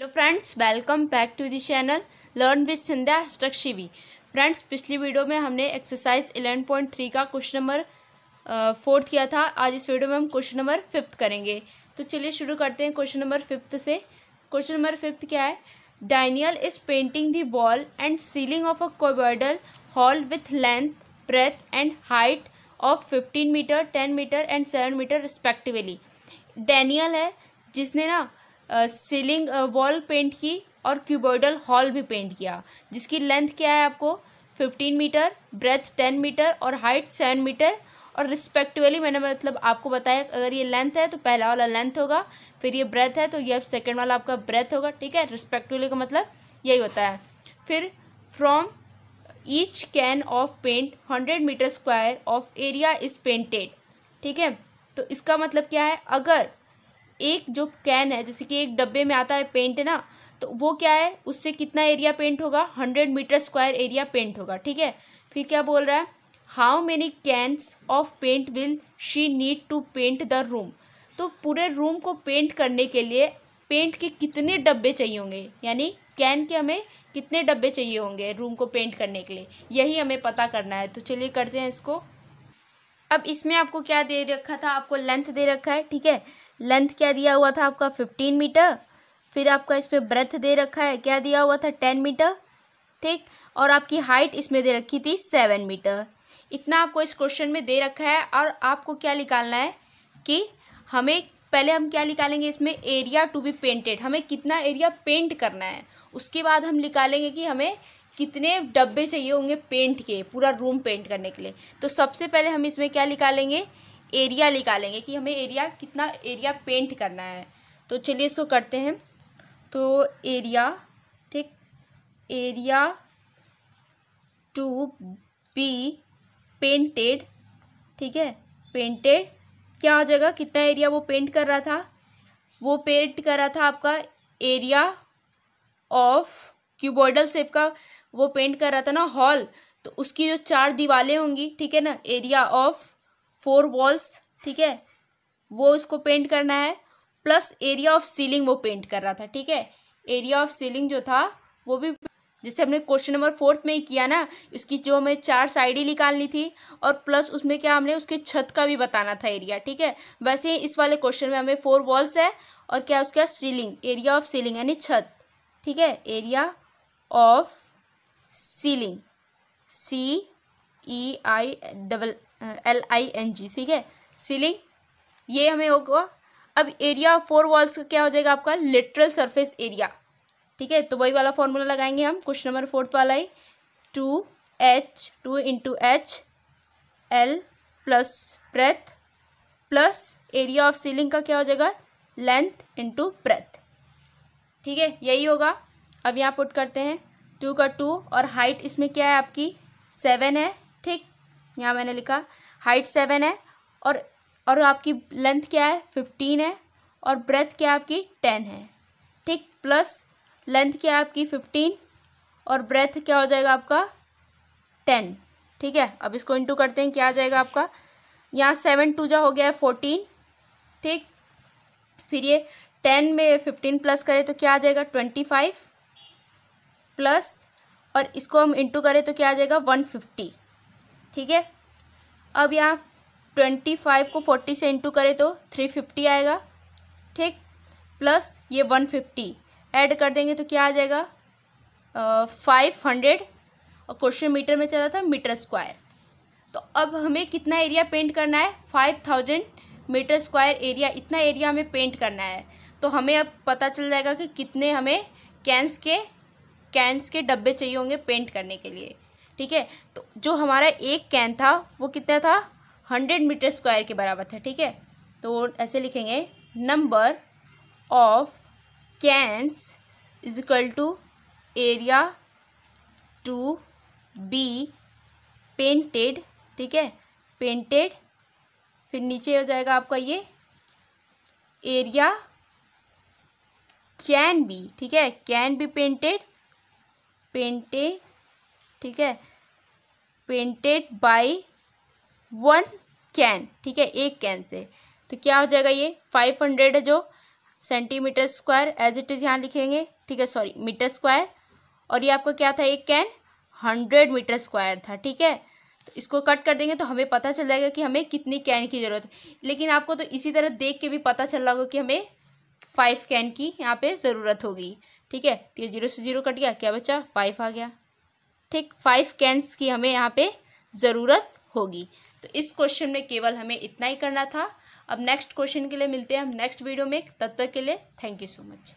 hello friends welcome back to this channel learn with Sandhya स्ट्रक्शिवी friends पिछली video में हमने एक्सरसाइज पॉइंट थ्री का क्वेश्चन नंबर फोर्थ किया था आज इस वीडियो में हम क्वेश्चन नंबर फिफ्थ करेंगे तो चलिए शुरू करते हैं क्वेश्चन नंबर फिफ्थ से क्वेश्चन नंबर फिफ्थ क्या है Daniel is painting the wall and ceiling of a cuboidal hall with length breadth and height of fifteen metre ten metre and seven metre respectively Daniel है जिसने ना ceiling wall paint की और cuboidal hall भी paint किया जिसकी length क्या है आपको fifteen metre breadth ten metre और हाइट सेवन मीटर और रिस्पेक्टिवली मैंने मतलब आपको बताया अगर ये लेंथ है तो पहला वाला लेंथ होगा फिर ये ब्रेथ है तो ये सेकेंड वाला आपका ब्रेथ होगा ठीक है रिस्पेक्टिवली का मतलब यही होता है फिर from each can of paint hundred metre square of area is painted ठीक है तो इसका मतलब क्या है अगर एक जो कैन है जैसे कि एक डब्बे में आता है पेंट ना तो वो क्या है उससे कितना एरिया पेंट होगा hundred metre square area paint होगा ठीक है फिर क्या बोल रहा है how many cans of paint will she need to paint the room तो पूरे रूम को पेंट करने के लिए पेंट के कितने डब्बे चाहिए होंगे यानी कैन के हमें कितने डब्बे चाहिए होंगे रूम को पेंट करने के लिए यही हमें पता करना है तो चलिए करते हैं इसको अब इसमें आपको क्या दे रखा था आपको लेंथ दे रखा है ठीक है लेंथ क्या दिया हुआ था आपका फिफ्टीन मीटर फिर आपका इसमें ब्रेथ दे रखा है क्या दिया हुआ था टेन मीटर ठीक और आपकी हाइट इसमें दे रखी थी सेवन मीटर इतना आपको इस क्वेश्चन में दे रखा है और आपको क्या निकालना है कि हमें पहले हम क्या निकालेंगे इसमें एरिया टू बी पेंटेड हमें कितना एरिया पेंट करना है उसके बाद हम निकालेंगे कि हमें कितने डब्बे चाहिए होंगे पेंट के पूरा रूम पेंट करने के लिए तो सबसे पहले हम इसमें क्या निकालेंगे एरिया निकालेंगे कि हमें एरिया कितना एरिया पेंट करना है तो चलिए इसको करते हैं तो एरिया ठीक एरिया टू बी पेंटेड ठीक है पेंटेड क्या हो जाएगा कितना एरिया वो पेंट कर रहा था वो पेंट कर रहा था आपका एरिया ऑफ क्यूबॉइडल सेप का वो पेंट कर रहा था ना हॉल तो उसकी जो चार दीवारें होंगी ठीक है ना एरिया ऑफ फोर वॉल्स ठीक है वो उसको पेंट करना है प्लस एरिया ऑफ सीलिंग वो पेंट कर रहा था ठीक है एरिया ऑफ सीलिंग जो था वो भी जैसे हमने क्वेश्चन नंबर फोर्थ में ही किया ना इसकी जो हमें चार साइड ही निकालनी थी और प्लस उसमें क्या हमने उसके छत का भी बताना था एरिया ठीक है वैसे ही इस वाले क्वेश्चन में हमें फोर वॉल्स है और क्या उसका सीलिंग एरिया ऑफ सीलिंग यानी छत ठीक है area of ceiling C E I double L I N G ठीक है सीलिंग ये हमें होगा अब एरिया फोर वॉल्स का क्या हो जाएगा आपका लिटरल सरफेस एरिया ठीक है तो वही वाला फॉर्मूला लगाएंगे हम क्वेश्चन नंबर फोर्थ वाला ही two H two into H L plus breadth plus area of ceiling का क्या हो जाएगा लेंथ इंटू ब्रेथ ठीक है यही होगा अब यहाँ पुट करते हैं टू का टू और हाइट इसमें क्या है आपकी सेवन है यहाँ मैंने लिखा हाइट सेवन है और और आपकी लेंथ क्या है फिफ्टीन है और ब्रेथ क्या आपकी टेन है ठीक प्लस लेंथ क्या है आपकी फिफ्टीन और ब्रेथ क्या हो जाएगा आपका टेन ठीक है अब इसको इंटू करते हैं क्या आ जाएगा आपका यहाँ सेवन टू जो हो गया है फोर्टीन ठीक फिर ये टेन में फिफ्टीन प्लस करें तो क्या आ जाएगा ट्वेंटी फाइव प्लस और इसको हम इंटू करें तो क्या आ जाएगा वन फिफ्टी ठीक है अब यहाँ ट्वेंटी फाइव को फोर्टी से इंटू करें तो थ्री फिफ्टी आएगा ठीक प्लस ये वन फिफ्टी ऐड कर देंगे तो क्या आ जाएगा फाइव हंड्रेड और क्वेश्चन मीटर में चला था मीटर स्क्वायर तो अब हमें कितना एरिया पेंट करना है five thousand metre square area इतना एरिया हमें पेंट करना है तो हमें अब पता चल जाएगा कि कितने हमें कैंस के कैंस के डब्बे चाहिए होंगे पेंट करने के लिए ठीक है तो जो हमारा एक कैन था वो कितना था हंड्रेड मीटर स्क्वायर के बराबर था ठीक है तो ऐसे लिखेंगे number of cans is equal to area to be painted ठीक है पेंटेड फिर नीचे हो जाएगा आपका ये एरिया कैन बी ठीक है कैन बी पेंटेड पेंटेड ठीक है पेंटेड बाई वन कैन ठीक है एक कैन से तो क्या हो जाएगा ये फाइव हंड्रेड है जो centimetre square as it is यहाँ लिखेंगे ठीक है सॉरी मीटर स्क्वायर और ये आपका क्या था एक कैन हंड्रेड मीटर स्क्वायर था ठीक है तो इसको कट कर देंगे तो हमें पता चल जाएगा कि हमें कितनी कैन की ज़रूरत है लेकिन आपको तो इसी तरह देख के भी पता चल रहा होगा कि हमें फाइव कैन की यहाँ पे ज़रूरत होगी ठीक है तो ये जीरो से जीरो कट गया क्या बचा फाइव आ गया ठीक फाइव कैंस की हमें यहाँ पे ज़रूरत होगी तो इस क्वेश्चन में केवल हमें इतना ही करना था अब नेक्स्ट क्वेश्चन के लिए मिलते हैं हम नेक्स्ट वीडियो में तब तक के लिए थैंक यू सो मच